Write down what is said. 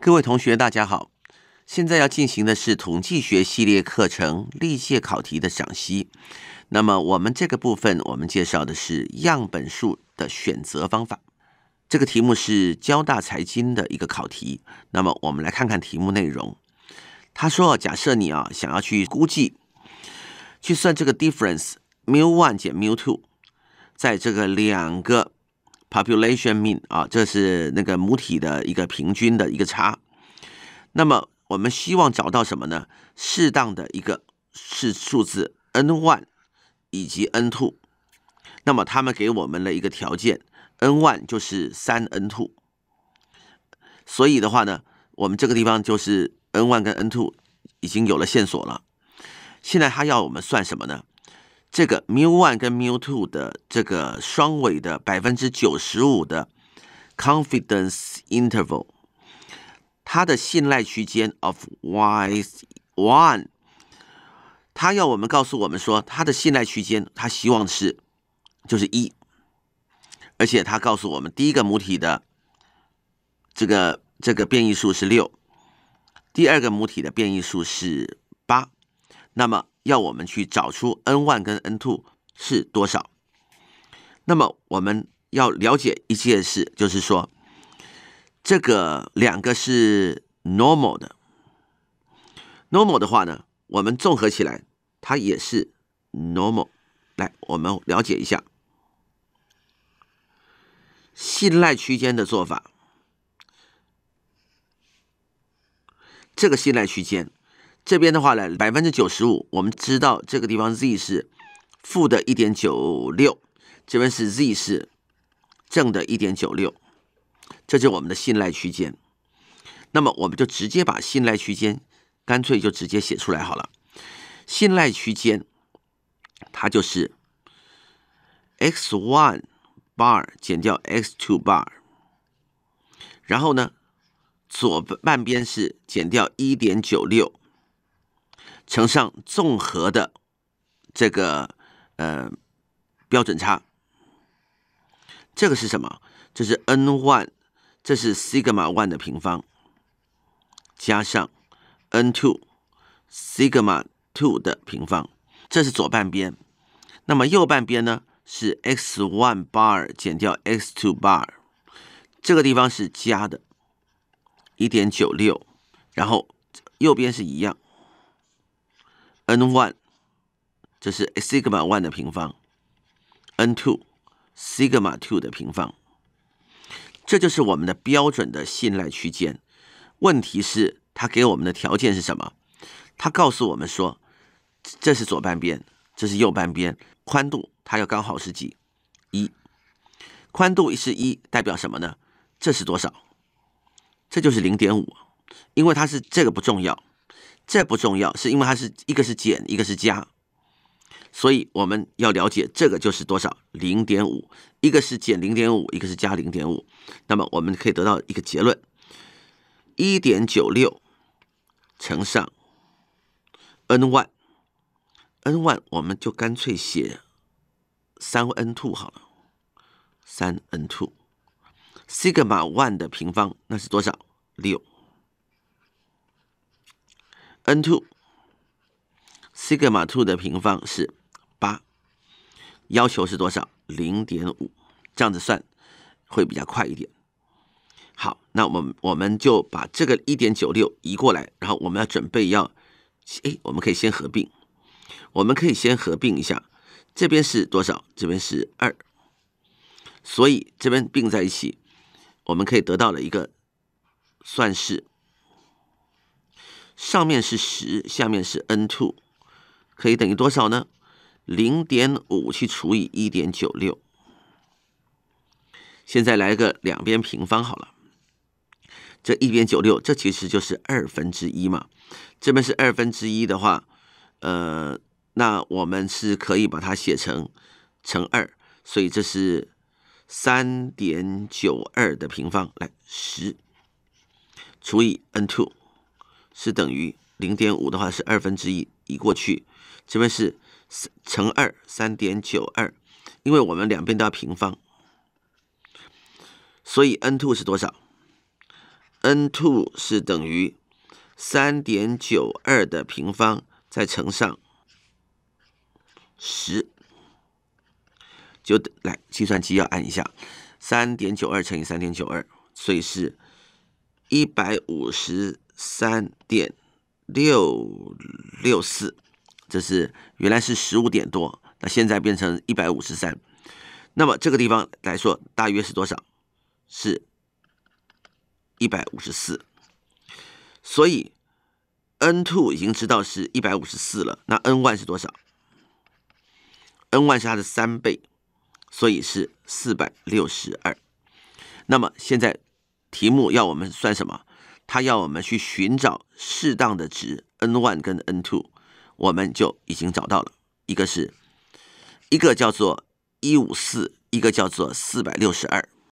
各位同学，大家好！现在要进行的是统计学系列课程历届考题的赏析。那么，我们这个部分我们介绍的是样本数的选择方法。这个题目是交大财经的一个考题。那么，我们来看看题目内容。他说：“假设你啊想要去估计，去算这个 difference mu one 减 mu two，在这个两个。” Population mean 啊，这是那个母体的一个平均的一个差。那么我们希望找到什么呢？适当的一个是数字 n one 以及 n two。那么他们给我们了一个条件，n one 就是三 n two。所以的话呢，我们这个地方就是 n one 跟 n two 已经有了线索了。现在他要我们算什么呢？这个 mu one 跟 mu two 的这个双尾的百分之九十五的 confidence interval，它的信赖区间 of y one，他要我们告诉我们说，它的信赖区间他希望是就是一，而且他告诉我们第一个母体的这个这个变异数是六，第二个母体的变异数是八，那么。要我们去找出 n one 跟 n two 是多少？那么我们要了解一件事，就是说这个两个是 normal 的。normal 的话呢，我们综合起来，它也是 normal。来，我们了解一下信赖区间的做法。这个信赖区间。这边的话呢，百分之九十五。我们知道这个地方 z 是负的1.96，这边是 z 是正的1.96，这就是我们的信赖区间。那么我们就直接把信赖区间，干脆就直接写出来好了。信赖区间它就是 x one bar 减掉 x two bar，然后呢，左半边是减掉1.96。乘上纵合的这个呃标准差，这个是什么？这是 n one，这是 sigma one 的平方，加上 n two sigma two 的平方，这是左半边。那么右半边呢？是 x one bar 减掉 x two bar，这个地方是加的，一点九六，然后右边是一样。n one，这是 sigma one 的平方，n two，sigma two 的平方，这就是我们的标准的信赖区间。问题是，它给我们的条件是什么？它告诉我们说，这是左半边，这是右半边，宽度它要刚好是几一？宽度是一，代表什么呢？这是多少？这就是零点五，因为它是这个不重要。这不重要，是因为它是一个是减，一个是加，所以我们要了解这个就是多少零点五，一个是减零点五，一个是加零点五，那么我们可以得到一个结论，一点九六乘上 n 万，n 万我们就干脆写三 n two 好了，三 n two sigma one 的平方那是多少六。n two sigma two 的平方是八，要求是多少？零点五，这样子算会比较快一点。好，那我我们就把这个一点九六移过来，然后我们要准备要，哎，我们可以先合并，我们可以先合并一下，这边是多少？这边是二，所以这边并在一起，我们可以得到了一个算式。上面是十，下面是 n two，可以等于多少呢？零点五去除以一点九六，现在来个两边平方好了。这一边九六，这其实就是二分之一嘛。这边是二分之一的话，呃，那我们是可以把它写成乘二，所以这是三点九二的平方。来，十除以 n two。是等于零点五的话，是二分之一移过去，这边是乘二三点九二，因为我们两边都要平方，所以 n two 是多少？n two 是等于三点九二的平方再乘上十，就来计算机要按一下，三点九二乘以三点九二，所以是一百五十。三点六六四，这是原来是十五点多，那现在变成一百五十三，那么这个地方来说大约是多少？是一百五十四，所以 n two 已经知道是一百五十四了，那 n one 是多少？n one 是它的三倍，所以是四百六十二。那么现在题目要我们算什么？他要我们去寻找适当的值 n one 跟 n two，我们就已经找到了，一个是一个叫做一五四，一个叫做四百六十二。